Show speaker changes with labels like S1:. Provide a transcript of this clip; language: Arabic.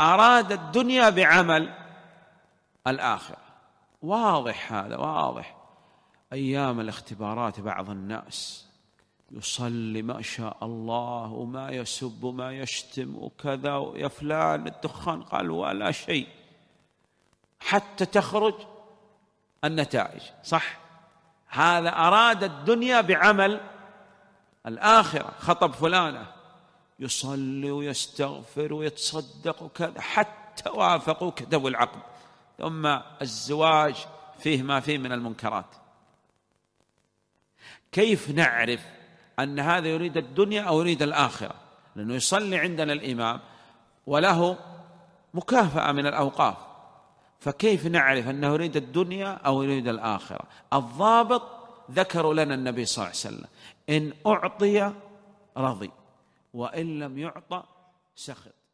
S1: اراد الدنيا بعمل الاخره واضح هذا واضح ايام الاختبارات بعض الناس يصلي ما شاء الله وما يسب وما يشتم وكذا ويا فلان الدخان قال ولا شيء حتى تخرج النتائج صح هذا اراد الدنيا بعمل الاخره خطب فلانه يصلي ويستغفر ويتصدق وكذا حتى وافقوا كتبوا العقد ثم الزواج فيه ما فيه من المنكرات كيف نعرف ان هذا يريد الدنيا او يريد الاخره لانه يصلي عندنا الامام وله مكافاه من الاوقاف فكيف نعرف انه يريد الدنيا او يريد الاخره الضابط ذكروا لنا النبي صلى الله عليه وسلم ان اعطي رضي وإن لم يعطى سخط